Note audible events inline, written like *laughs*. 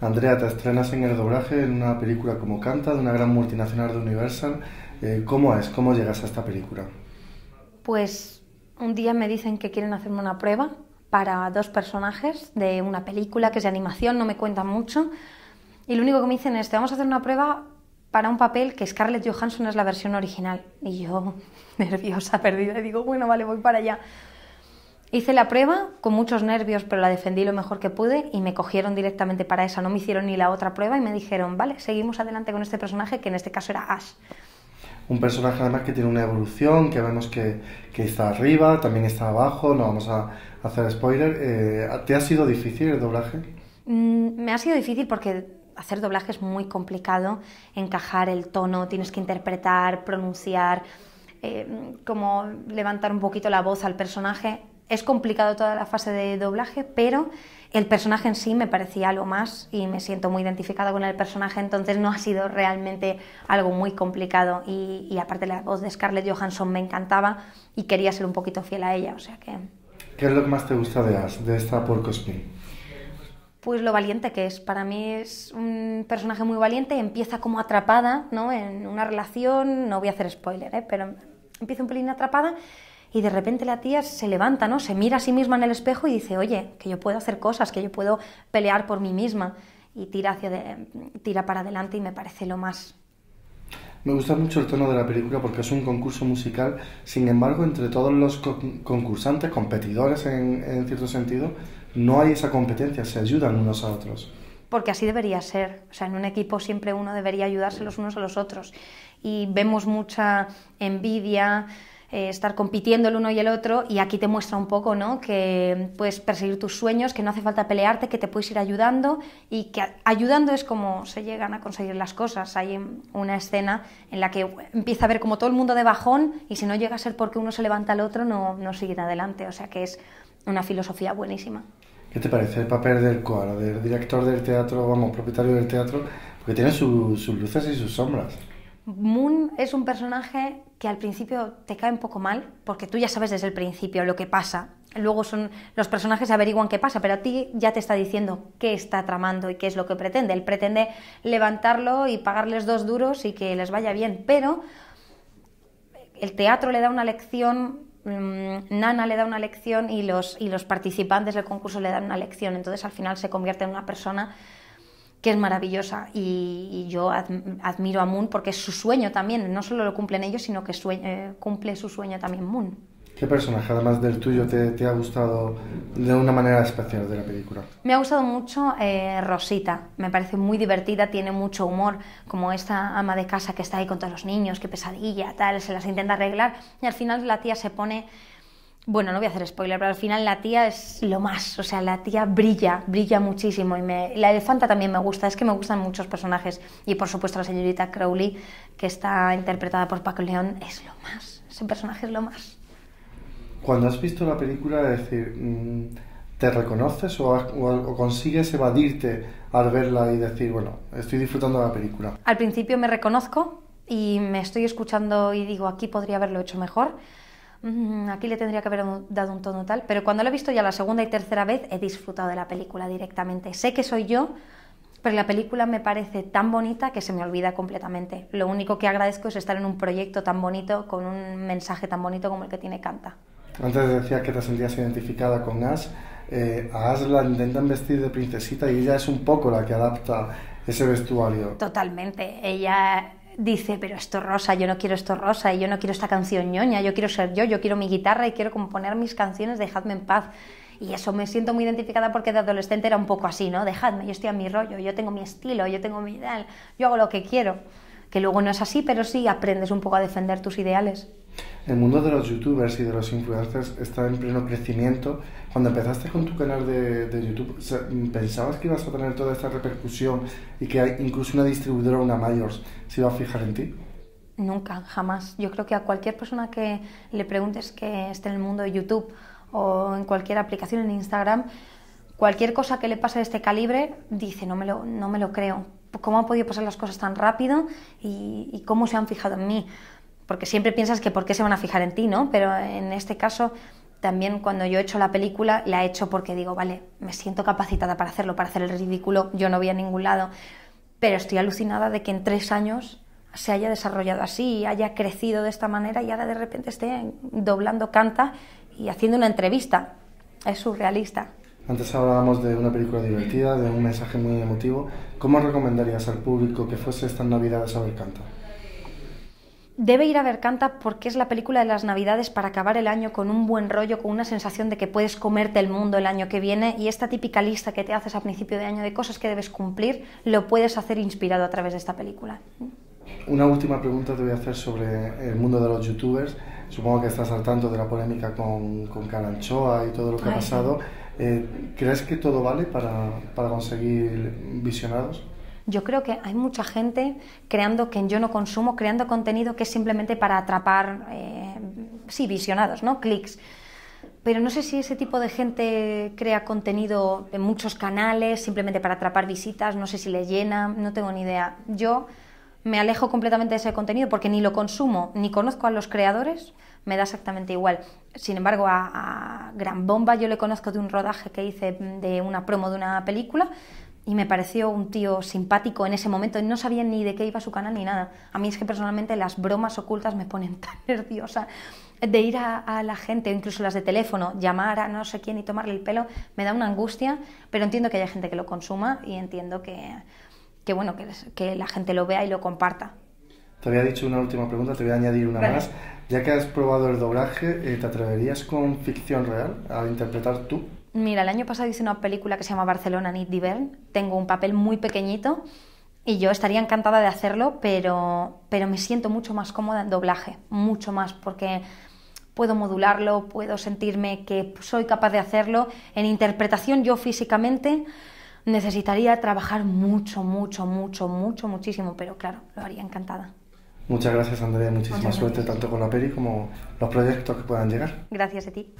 Andrea, te estrenas en el doblaje en una película como Canta, de una gran multinacional de Universal. Eh, ¿Cómo es? ¿Cómo llegas a esta película? Pues un día me dicen que quieren hacerme una prueba para dos personajes de una película que es de animación, no me cuentan mucho. Y lo único que me dicen es, te vamos a hacer una prueba para un papel que Scarlett Johansson es la versión original. Y yo, *laughs* nerviosa, perdida, digo, bueno, vale, voy para allá. Hice la prueba con muchos nervios, pero la defendí lo mejor que pude y me cogieron directamente para esa. No me hicieron ni la otra prueba y me dijeron, vale, seguimos adelante con este personaje, que en este caso era Ash. Un personaje además que tiene una evolución, que vemos que, está arriba, también está abajo, no vamos a hacer spoiler. Eh, ¿Te ha sido difícil el doblaje? Mm, me ha sido difícil porque hacer doblaje es muy complicado, encajar el tono, tienes que interpretar, pronunciar, eh, como levantar un poquito la voz al personaje es complicado toda la fase de doblaje, pero el personaje en sí me parecía algo más y me siento muy identificada con el personaje, entonces no ha sido realmente algo muy complicado. Y, y, aparte la voz de Scarlett Johansson me encantaba y quería ser un poquito fiel a ella, o sea que... ¿Qué es lo que más te gusta de, de esta Porco Pues lo valiente que es. Para mí es un personaje muy valiente, empieza como atrapada ¿no? en una relación, no voy a hacer spoiler, ¿eh? pero empieza un pelín atrapada y de repente la tía se levanta, ¿no? Se mira a sí misma en el espejo y dice, oye, que yo puedo hacer cosas, que yo puedo pelear por mí misma y tira, hacia tira para adelante y me parece lo más. Me gusta mucho el tono de la película porque es un concurso musical, sin embargo, entre todos los concursantes, competidores en, en cierto sentido, no hay esa competencia, se ayudan unos a otros porque así debería ser. O sea, en un equipo siempre uno debería ayudarse los unos a los otros. Y vemos mucha envidia, eh, estar compitiendo el uno y el otro y aquí te muestra un poco ¿no? que puedes perseguir tus sueños, que no hace falta pelearte, que te puedes ir ayudando y que ayudando es como se llegan a conseguir las cosas. Hay una escena en la que empieza a ver como todo el mundo de bajón y si no llega a ser porque uno se levanta al otro no, no sigue adelante, o sea que es una filosofía buenísima. ¿Qué te parece el papel del cuadro, del director del teatro, vamos, propietario del teatro? Porque tiene sus luces y sus sombras. Moon es un personaje que al principio te cae un poco mal, porque tú ya sabes desde el principio lo que pasa. Luego son los personajes averiguan qué pasa, pero a ti ya te está diciendo qué está tramando y qué es lo que pretende. Él pretende levantarlo y pagarles dos duros y que les vaya bien, pero el teatro le da una lección, mm, Nana le da una lección y los, y los participantes del concurso le dan una lección. Entonces al final se convierte en una persona que es maravillosa y, yo admiro a Moon porque es su sueño también, no solo lo cumplen ellos, sino que eh, cumple su sueño también Moon. ¿Qué personaje, además del tuyo, te, ha gustado de una manera especial de la película? Me ha gustado mucho eh, Rosita, me parece muy divertida, tiene mucho humor, como esta ama de casa que está ahí con todos los niños, qué pesadilla, tal, se las intenta arreglar y al final la tía se pone bueno, no voy a hacer spoiler, pero al final la tía es lo más, o sea, la tía brilla, brilla muchísimo y la elefanta también me gusta, es que me gustan muchos personajes y por supuesto la señorita Crowley, que está interpretada por Paco León, es lo más, ese personaje es lo más. Cuando has visto la película, es decir, mm, ¿te reconoces o, consigues evadirte al verla y decir, bueno, estoy disfrutando la película? Al principio me reconozco y me estoy escuchando y digo, aquí podría haberlo hecho mejor aquí le tendría que haber dado un tono tal, pero cuando lo he visto ya la segunda y tercera vez he disfrutado de la película directamente. Sé que soy yo, pero la película me parece tan bonita que se me olvida completamente. Lo único que agradezco es estar en un proyecto tan bonito, con un mensaje tan bonito como el que tiene Canta. Antes decía que te sentías identificada con Ash. Eh, a Ash la intentan vestir de princesita y ella es un poco la que adapta ese vestuario. Totalmente. Ella dice, pero esto rosa, yo no quiero esto rosa, y yo no quiero esta canción ñoña, yo quiero ser yo, yo quiero mi guitarra y quiero componer mis canciones, dejadme en paz. Y eso me siento muy identificada porque de adolescente era un poco así, ¿no? Dejadme, yo estoy a mi rollo, yo tengo mi estilo, yo tengo mi ideal, yo hago lo que quiero que luego no es así, pero sí aprendes un poco a defender tus ideales. El mundo de los youtubers y de los influencers está en pleno crecimiento. Cuando empezaste con tu canal de, YouTube, ¿pensabas que ibas a tener toda esta repercusión y que incluso una distribuidora, una Mayors, se iba a fijar en ti? Nunca, jamás. Yo creo que a cualquier persona que le preguntes que esté en el mundo de YouTube o en cualquier aplicación en Instagram, cualquier cosa que le pase de este calibre, dice, no me no me lo creo cómo han podido pasar las cosas tan rápido y, cómo se han fijado en mí. Porque siempre piensas que por qué se van a fijar en ti, ¿no? Pero en este caso también cuando yo he hecho la película la he hecho porque digo, vale, me siento capacitada para hacerlo, para hacer el ridículo, yo no voy a ningún lado, pero estoy alucinada de que en tres años se haya desarrollado así, haya crecido de esta manera y ahora de repente esté doblando canta y haciendo una entrevista. Es surrealista. Antes hablábamos de una película divertida, de un mensaje muy emotivo. ¿Cómo recomendarías al público que fuese estas navidades a ver Canta? Debe ir a ver Canta porque es la película de las navidades para acabar el año con un buen rollo, con una sensación de que puedes comerte el mundo el año que viene y esta típica lista que te haces a principio de año de cosas que debes cumplir, lo puedes hacer inspirado a través de esta película. Una última pregunta te voy a hacer sobre el mundo de los youtubers supongo que estás al tanto de la polémica con, con Caranchoa y todo lo que ha pasado. Eh, ¿Crees que todo vale para, para conseguir visionados? Yo creo que hay mucha gente creando que yo no consumo, creando contenido que es simplemente para atrapar, eh, sí, visionados, ¿no? Clics. Pero no sé si ese tipo de gente crea contenido en muchos canales simplemente para atrapar visitas, no sé si le llena, no tengo ni idea. Yo me alejo completamente de ese contenido porque ni lo consumo ni conozco a los creadores, me da exactamente igual. Sin embargo, a, Gran Bomba yo le conozco de un rodaje que hice de una promo de una película y me pareció un tío simpático en ese momento. No sabía ni de qué iba su canal ni nada. A mí es que personalmente las bromas ocultas me ponen *laughs* tan nerviosa. De ir a, la gente, incluso las de teléfono, llamar a no sé quién y tomarle el pelo, me da una angustia, pero entiendo que hay gente que lo consuma y entiendo que, que bueno, que, que, la gente lo vea y lo comparta. Te había dicho una última pregunta, te voy a añadir una más. Ya que has probado el doblaje, eh, ¿te atreverías con ficción real a interpretar tú? Mira, el año pasado hice una película que se llama Barcelona Need Divern. Tengo un papel muy pequeñito y yo estaría encantada de hacerlo, pero, pero me siento mucho más cómoda en doblaje, mucho más, porque puedo modularlo, puedo sentirme que soy capaz de hacerlo. En interpretación yo físicamente necesitaría trabajar mucho, mucho, mucho, mucho, muchísimo, pero claro, lo haría encantada. Muchas gracias Andrea, muchísima suerte tanto con la peli como los proyectos que puedan llegar. Gracias a ti.